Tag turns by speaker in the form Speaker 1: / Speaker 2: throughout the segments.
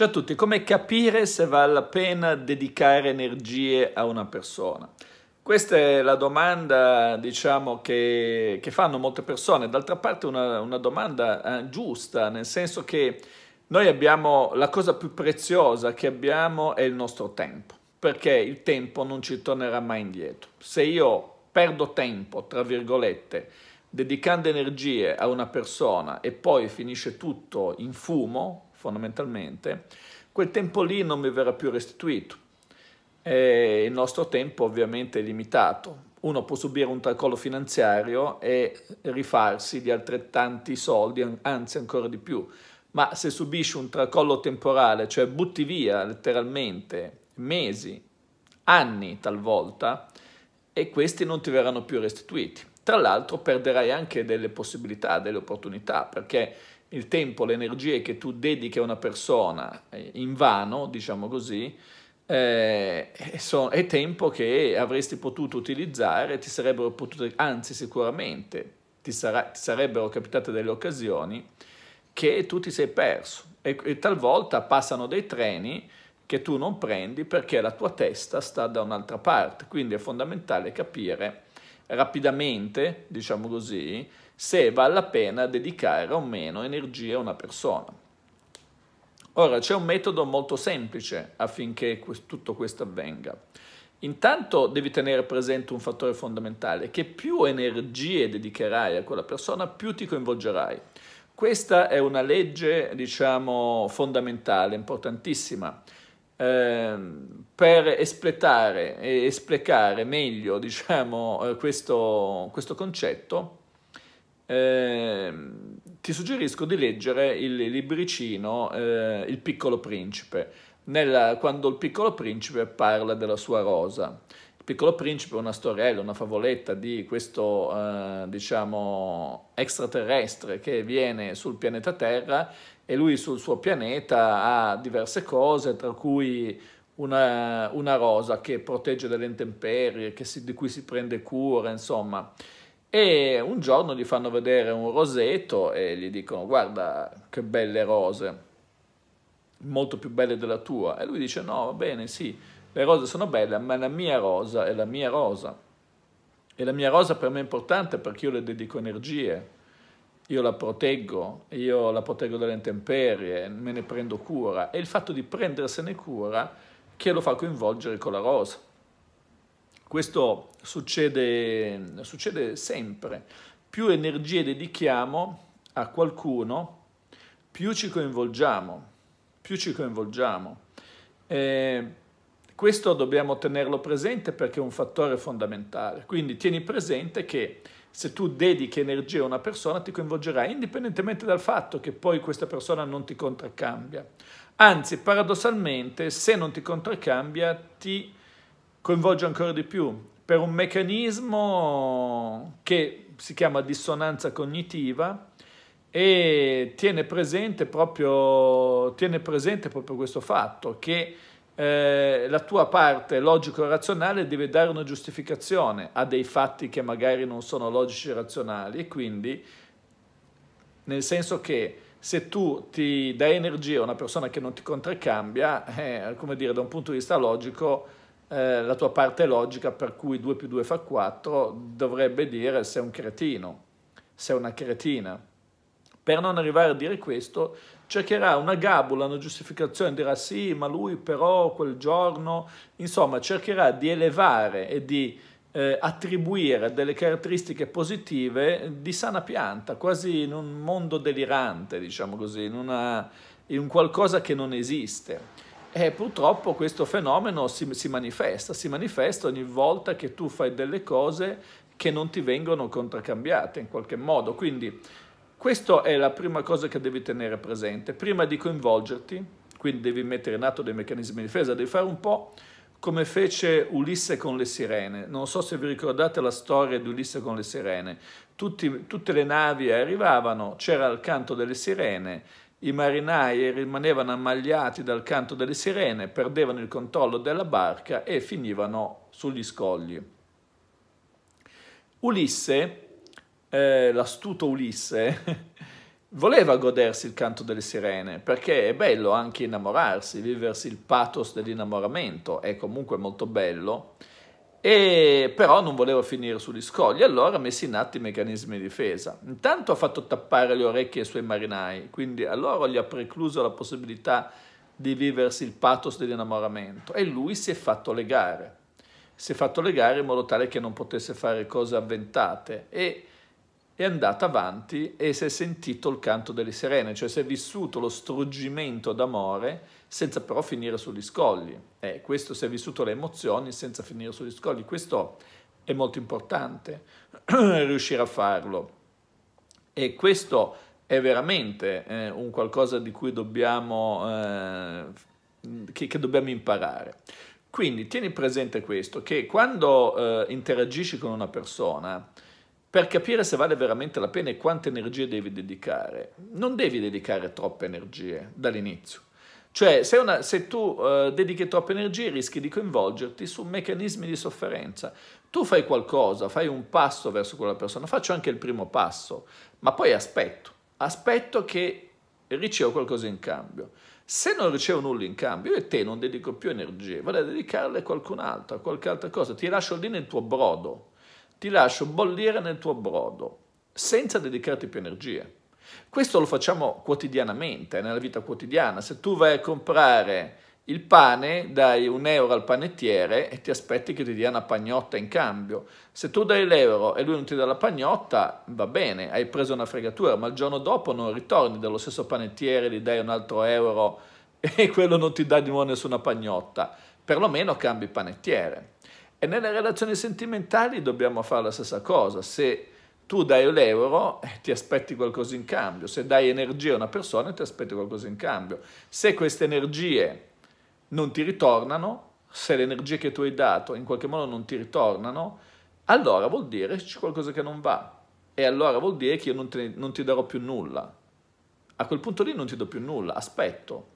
Speaker 1: Ciao a tutti, come capire se vale la pena dedicare energie a una persona? Questa è la domanda diciamo, che, che, fanno molte persone, d'altra parte è una, una, domanda eh, giusta, nel senso che noi abbiamo la cosa più preziosa che abbiamo è il nostro tempo, perché il tempo non ci tornerà mai indietro. Se io perdo tempo, tra virgolette, dedicando energie a una persona e poi finisce tutto in fumo, fondamentalmente, quel tempo lì non mi verrà più restituito. E il nostro tempo ovviamente è limitato. Uno può subire un tracollo finanziario e rifarsi di altrettanti soldi, anzi ancora di più, ma se subisci un tracollo temporale, cioè butti via letteralmente mesi, anni talvolta, e questi non ti verranno più restituiti. Tra l'altro perderai anche delle possibilità, delle opportunità, perché il tempo, le energie che tu dedichi a una persona eh, in vano, diciamo così, eh, so, è tempo che avresti potuto utilizzare, ti sarebbero potute, anzi sicuramente ti, sarà, ti sarebbero capitate delle occasioni che tu ti sei perso e, e talvolta passano dei treni che tu non prendi perché la tua testa sta da un'altra parte, quindi è fondamentale capire rapidamente, diciamo così, se vale la pena dedicare o meno energia a una persona. Ora c'è un metodo molto semplice affinché tutto questo avvenga. Intanto devi tenere presente un fattore fondamentale, che più energie dedicherai a quella persona, più ti coinvolgerai. Questa è una legge, diciamo, fondamentale, importantissima Ehm, per espletare e esplicare meglio diciamo, eh, questo, questo concetto, ehm, ti suggerisco di leggere il libricino eh, Il piccolo principe, nella, quando il piccolo principe parla della sua rosa. Piccolo Principe è una storiella, una favoletta di questo, eh, diciamo, extraterrestre che viene sul pianeta Terra e lui sul suo pianeta ha diverse cose, tra cui una, una rosa che protegge dalle intemperie, si, di cui si prende cura, insomma. E un giorno gli fanno vedere un rosetto e gli dicono guarda che belle rose, molto più belle della tua. E lui dice no, va bene, sì, le rose sono belle, ma la mia rosa è la mia rosa. E la mia rosa per me è importante perché io le dedico energie, io la proteggo, io la proteggo dalle intemperie, me ne prendo cura. È il fatto di prendersene cura che lo fa coinvolgere con la rosa. Questo succede, succede sempre. Più energie dedichiamo a qualcuno, più ci coinvolgiamo, più ci coinvolgiamo. Eh, questo dobbiamo tenerlo presente perché è un fattore fondamentale. Quindi tieni presente che se tu dedichi energia a una persona ti coinvolgerà indipendentemente dal fatto che poi questa persona non ti contraccambia. Anzi, paradossalmente, se non ti contraccambia ti coinvolge ancora di più per un meccanismo che si chiama dissonanza cognitiva e tiene presente proprio, tiene presente proprio questo fatto che eh, la tua parte logico-razionale deve dare una giustificazione a dei fatti che magari non sono logici e razionali e quindi nel senso che se tu ti dai energia a una persona che non ti contraccambia, eh, come dire, da un punto di vista logico, eh, la tua parte logica per cui 2 più 2 fa 4 dovrebbe dire sei un cretino, sei una cretina. Per non arrivare a dire questo, cercherà una gabula, una giustificazione, dirà sì, ma lui però quel giorno, insomma, cercherà di elevare e di eh, attribuire delle caratteristiche positive di sana pianta, quasi in un mondo delirante, diciamo così, in, una, in qualcosa che non esiste. E purtroppo questo fenomeno si, si manifesta, si manifesta ogni volta che tu fai delle cose che non ti vengono contraccambiate in qualche modo. Quindi questa è la prima cosa che devi tenere presente. Prima di coinvolgerti, quindi devi mettere in atto dei meccanismi di difesa, devi fare un po' come fece Ulisse con le sirene. Non so se vi ricordate la storia di Ulisse con le sirene. Tutti, tutte le navi arrivavano, c'era il canto delle sirene, i marinai rimanevano ammagliati dal canto delle sirene, perdevano il controllo della barca e finivano sugli scogli. Ulisse eh, l'astuto Ulisse voleva godersi il canto delle sirene, perché è bello anche innamorarsi, viversi il pathos dell'innamoramento, è comunque molto bello, e però non voleva finire sugli scogli, allora ha messo in atto i meccanismi di difesa. Intanto ha fatto tappare le orecchie ai suoi marinai, quindi a loro gli ha precluso la possibilità di viversi il pathos dell'innamoramento e lui si è fatto legare. Si è fatto legare in modo tale che non potesse fare cose avventate e è andata avanti e si è sentito il canto delle sirene, cioè si è vissuto lo struggimento d'amore senza però finire sugli scogli. Eh, questo si è vissuto le emozioni senza finire sugli scogli. Questo è molto importante, riuscire a farlo. E questo è veramente eh, un qualcosa di cui dobbiamo, eh, che, che dobbiamo imparare. Quindi tieni presente questo, che quando eh, interagisci con una persona, per capire se vale veramente la pena e quante energie devi dedicare. Non devi dedicare troppe energie dall'inizio. Cioè, se, una, se tu eh, dedichi troppe energie rischi di coinvolgerti su meccanismi di sofferenza. Tu fai qualcosa, fai un passo verso quella persona, faccio anche il primo passo, ma poi aspetto, aspetto che ricevo qualcosa in cambio. Se non ricevo nulla in cambio, io e te non dedico più energie, vado a dedicarle a qualcun altro, a qualche altra cosa, ti lascio lì nel tuo brodo ti lascio bollire nel tuo brodo, senza dedicarti più energie. Questo lo facciamo quotidianamente, nella vita quotidiana. Se tu vai a comprare il pane, dai un euro al panettiere e ti aspetti che ti dia una pagnotta in cambio. Se tu dai l'euro e lui non ti dà la pagnotta, va bene, hai preso una fregatura, ma il giorno dopo non ritorni dallo stesso panettiere, gli dai un altro euro e quello non ti dà di nuovo nessuna pagnotta. Perlomeno cambi panettiere. E nelle relazioni sentimentali dobbiamo fare la stessa cosa. Se tu dai l'euro e eh, ti aspetti qualcosa in cambio, se dai energia a una persona ti aspetti qualcosa in cambio. Se queste energie non ti ritornano, se le energie che tu hai dato in qualche modo non ti ritornano, allora vuol dire che c'è qualcosa che non va. E allora vuol dire che io non, te, non ti darò più nulla. A quel punto lì non ti do più nulla, aspetto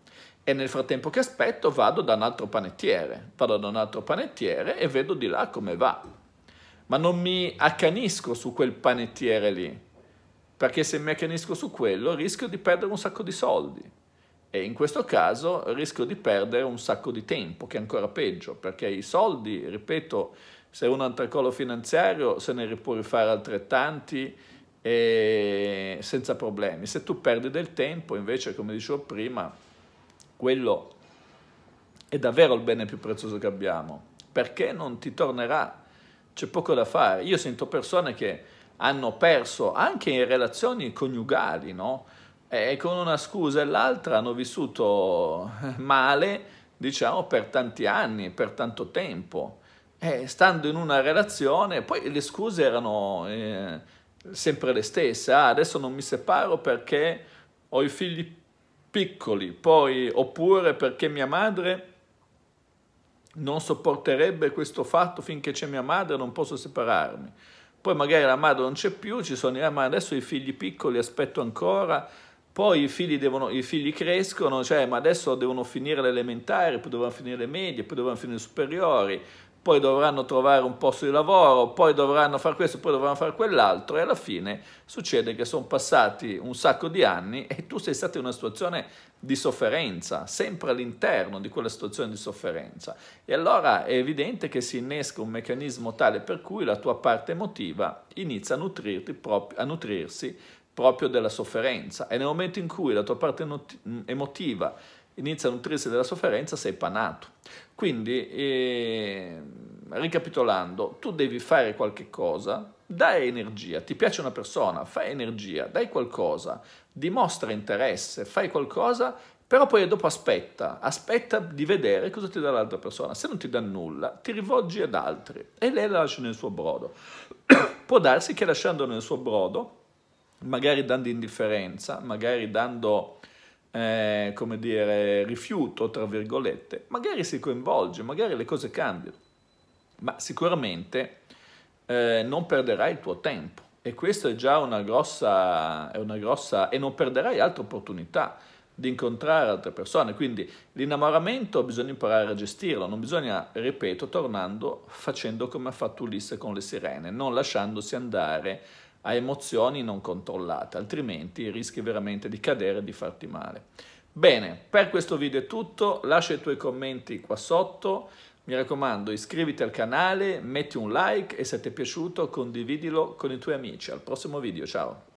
Speaker 1: e nel frattempo che aspetto vado da un altro panettiere, vado da un altro panettiere e vedo di là come va. Ma non mi accanisco su quel panettiere lì, perché se mi accanisco su quello rischio di perdere un sacco di soldi e in questo caso rischio di perdere un sacco di tempo, che è ancora peggio, perché i soldi, ripeto, se uno ha un tracollo finanziario se ne può rifare altrettanti e senza problemi. Se tu perdi del tempo, invece, come dicevo prima, quello è davvero il bene più prezioso che abbiamo, perché non ti tornerà, c'è poco da fare. Io sento persone che hanno perso anche in relazioni coniugali, no? E con una scusa e l'altra hanno vissuto male, diciamo, per tanti anni, per tanto tempo. E stando in una relazione, poi le scuse erano eh, sempre le stesse. Ah, adesso non mi separo perché ho i figli piccoli, poi oppure perché mia madre non sopporterebbe questo fatto finché c'è mia madre, non posso separarmi. Poi magari la madre non c'è più, ci sono ah, ma adesso i figli piccoli, aspetto ancora, poi i figli, devono, i figli crescono, cioè ma adesso devono finire le elementari, poi devono finire le medie, poi devono finire le superiori, poi dovranno trovare un posto di lavoro, poi dovranno fare questo, poi dovranno fare quell'altro e alla fine succede che sono passati un sacco di anni e tu sei stato in una situazione di sofferenza, sempre all'interno di quella situazione di sofferenza. E allora è evidente che si innesca un meccanismo tale per cui la tua parte emotiva inizia a, proprio, a nutrirsi proprio della sofferenza e nel momento in cui la tua parte emotiva inizia a nutrirsi della sofferenza, sei panato. Quindi, eh, ricapitolando, tu devi fare qualche cosa, dai energia, ti piace una persona, fai energia, dai qualcosa, dimostra interesse, fai qualcosa, però poi dopo aspetta, aspetta di vedere cosa ti dà l'altra persona. Se non ti dà nulla, ti rivolgi ad altri e lei la lascia nel suo brodo. Può darsi che lasciandolo nel suo brodo, magari dando indifferenza, magari dando eh, come dire, rifiuto, tra virgolette, magari si coinvolge, magari le cose cambiano, ma sicuramente eh, non perderai il tuo tempo e questo è già una grossa, è una grossa e non perderai altre opportunità di incontrare altre persone, quindi l'innamoramento bisogna imparare a gestirlo, non bisogna, ripeto, tornando facendo come ha fatto Ulisse con le sirene, non lasciandosi andare a emozioni non controllate, altrimenti rischi veramente di cadere e di farti male. Bene, per questo video è tutto, lascia i tuoi commenti qua sotto, mi raccomando iscriviti al canale, metti un like e se ti è piaciuto condividilo con i tuoi amici. Al prossimo video, ciao!